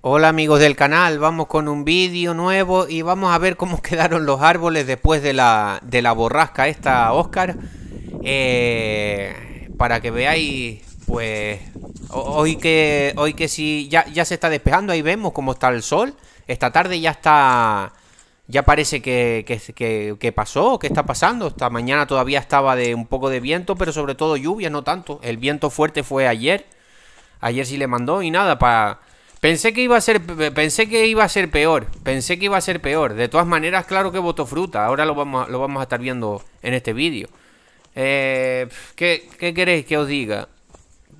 Hola amigos del canal, vamos con un vídeo nuevo y vamos a ver cómo quedaron los árboles después de la, de la borrasca esta, Oscar. Eh, para que veáis, pues, hoy que, hoy que sí, ya, se está despejando, ahí vemos cómo está el sol. Esta tarde ya está, ya parece que, que, que, que pasó, que está pasando. Esta mañana todavía estaba de un poco de viento, pero sobre todo lluvia, no tanto. El viento fuerte fue ayer, ayer sí le mandó y nada, para Pensé que iba a ser pensé que iba a ser peor, pensé que iba a ser peor. De todas maneras, claro que votó fruta. Ahora lo vamos a, lo vamos a estar viendo en este vídeo. Eh, ¿qué, queréis que os diga?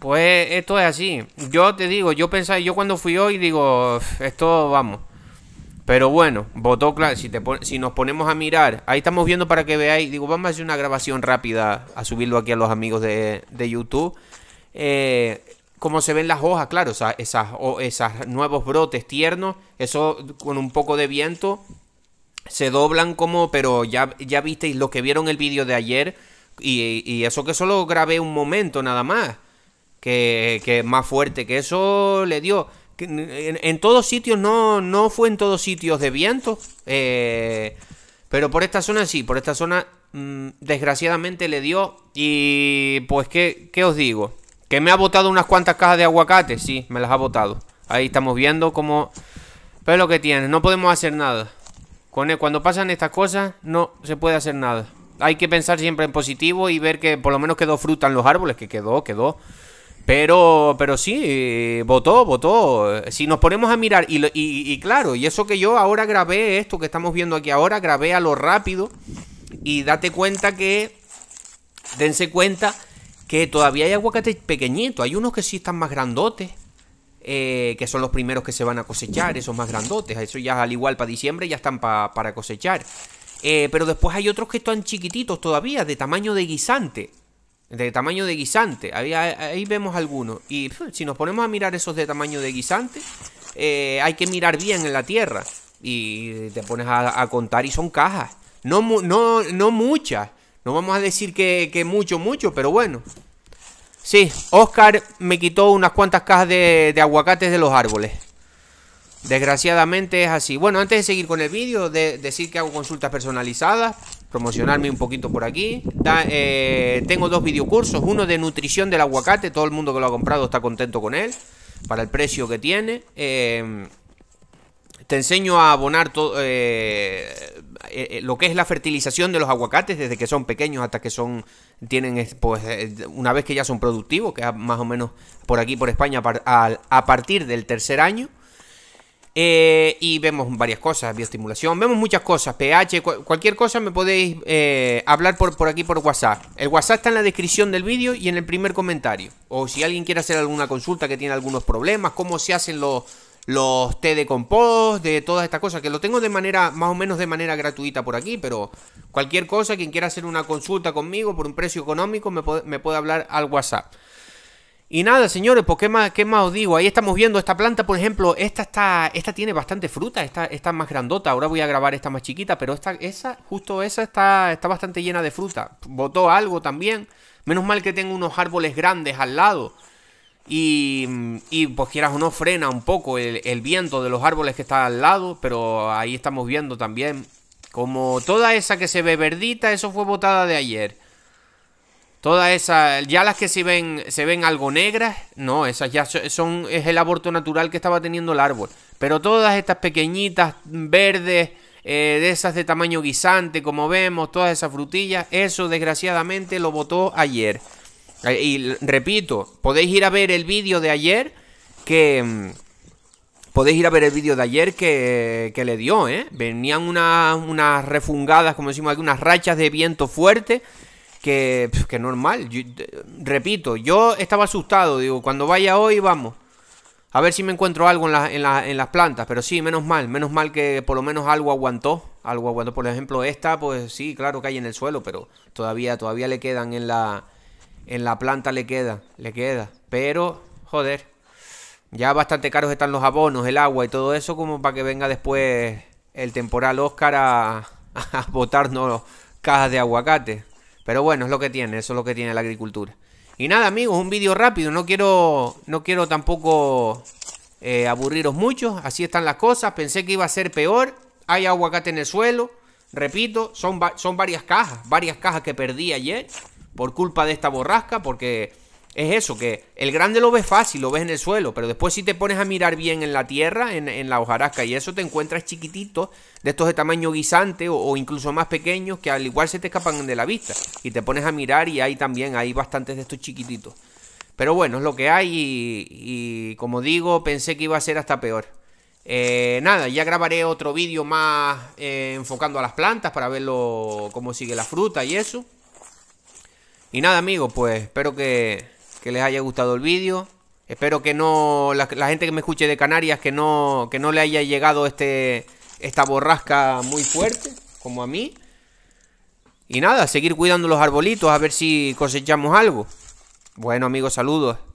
Pues esto es así. Yo te digo, yo pensaba, yo cuando fui hoy digo, esto vamos. Pero bueno, votó claro. Si, nos ponemos a mirar, ahí estamos viendo para que veáis. Digo, vamos a hacer una grabación rápida a subirlo aquí a los amigos de, de YouTube. Eh, como se ven las hojas, claro, o esas, nuevos brotes tiernos, eso con un poco de viento se doblan como, pero ya, ya visteis los que vieron el vídeo de ayer y, eso que solo grabé un momento nada más, que, más fuerte que eso le dio. en, todos sitios, no, no fue en todos sitios de viento, eh, pero por esta zona sí, por esta zona mm, desgraciadamente le dio y pues, ¿qué, qué os digo? Que me ha botado unas cuantas cajas de aguacate. Sí, me las ha botado. Ahí estamos viendo cómo... Pero es lo que tiene, no podemos hacer nada. E, cuando pasan estas cosas, no se puede hacer nada. Hay que pensar siempre en positivo y ver que por lo menos quedó fruta en los árboles, que quedó, quedó. Pero, pero sí, votó, eh, votó. Si nos ponemos a mirar, y, y, claro, y eso que yo ahora grabé, esto que estamos viendo aquí ahora, grabé a lo rápido. Y date cuenta que, dense cuenta que todavía hay aguacates pequeñitos, hay unos que sí están más grandotes, eh, que son los primeros que se van a cosechar, esos más grandotes, eso ya al igual para diciembre ya están para cosechar. Eh, pero después hay otros que están chiquititos todavía, de tamaño de guisante. De tamaño de guisante, ahí, vemos algunos. Y si nos ponemos a mirar esos de tamaño de guisante, eh, hay que mirar bien en la tierra. Y te pones a, contar y son cajas. No, no, no muchas. No vamos a decir que, que mucho, mucho, pero bueno, Sí, Oscar me quitó unas cuantas cajas de, aguacates de los árboles. Desgraciadamente es así. Bueno, antes de seguir con el vídeo, de, decir que hago consultas personalizadas, promocionarme un poquito por aquí. Eh, tengo dos videocursos, uno de nutrición del aguacate, todo el mundo que lo ha comprado está contento con él, para el precio que tiene. Eh, te enseño a abonar todo... Eh, eh, eh, lo que es la fertilización de los aguacates desde que son pequeños hasta que son tienen pues eh, una vez que ya son productivos que más o menos por aquí por España a, partir del tercer año y vemos varias cosas, bioestimulación, vemos muchas cosas, pH, cualquier cosa me podéis hablar por, por aquí por WhatsApp. El WhatsApp está en la descripción del vídeo y en el primer comentario. O si alguien quiere hacer alguna consulta que tiene algunos problemas, cómo se hacen los, los té de compost, de todas estas cosas, que lo tengo de manera, más o menos de manera gratuita por aquí, pero cualquier cosa, quien quiera hacer una consulta conmigo por un precio económico, me puede, hablar al WhatsApp. Y nada, señores, pues qué más, qué más os digo. Ahí estamos viendo esta planta, por ejemplo, esta está, esta tiene bastante fruta, esta, está más grandota. Ahora voy a grabar esta más chiquita, pero esta, esa, justo esa está, está bastante llena de fruta. Botó algo también. Menos mal que tengo unos árboles grandes al lado. Y, pues quieras uno no, frena un poco el, viento de los árboles que están al lado, pero ahí estamos viendo también como toda esa que se ve verdita, eso fue botada de ayer. Todas esas, ya las que se ven, se ven algo negras, no, esas ya son, es el aborto natural que estaba teniendo el árbol. Pero todas estas pequeñitas, verdes, eh, de esas de tamaño guisante, como vemos, todas esas frutillas, eso desgraciadamente lo botó ayer. Y repito, podéis ir a ver el vídeo de ayer que... Mm, podéis ir a ver el vídeo de ayer que, le dio, ¿eh? Venían unas, refungadas, como decimos aquí, unas rachas de viento fuerte que, normal. repito, yo estaba asustado, digo, cuando vaya hoy vamos. A ver si me encuentro algo en, en, las plantas, pero sí, menos mal, menos mal que por lo menos algo aguantó, algo aguantó. Por ejemplo, esta, pues sí, claro que hay en el suelo, pero todavía, todavía le quedan en la, en la planta le queda, le queda. Pero, joder, ya bastante caros están los abonos, el agua y todo eso como para que venga después el temporal Oscar a, botarnos cajas de aguacate. Pero bueno, es lo que tiene, eso es lo que tiene la agricultura. Y nada, amigos, un vídeo rápido. No quiero, no quiero tampoco eh, aburriros mucho. Así están las cosas. Pensé que iba a ser peor. Hay aguacate en el suelo. Repito, son, son varias cajas. Varias cajas que perdí ayer por culpa de esta borrasca, porque es eso, que el grande lo ves fácil, lo ves en el suelo, pero después si te pones a mirar bien en la tierra, en, la hojarasca, y eso te encuentras chiquititos, de estos de tamaño guisante o, incluso más pequeños, que al igual se te escapan de la vista. Y te pones a mirar y hay también, hay bastantes de estos chiquititos. Pero bueno, es lo que hay y, como digo, pensé que iba a ser hasta peor. Eh, nada, ya grabaré otro vídeo más eh, enfocando a las plantas para verlo cómo sigue la fruta y eso. Y nada amigos, pues espero que, que les haya gustado el vídeo. Espero que no, la, la, gente que me escuche de Canarias, que no, que no le haya llegado este, esta borrasca muy fuerte, como a mí. Y nada, seguir cuidando los arbolitos, a ver si cosechamos algo. Bueno amigos, saludos.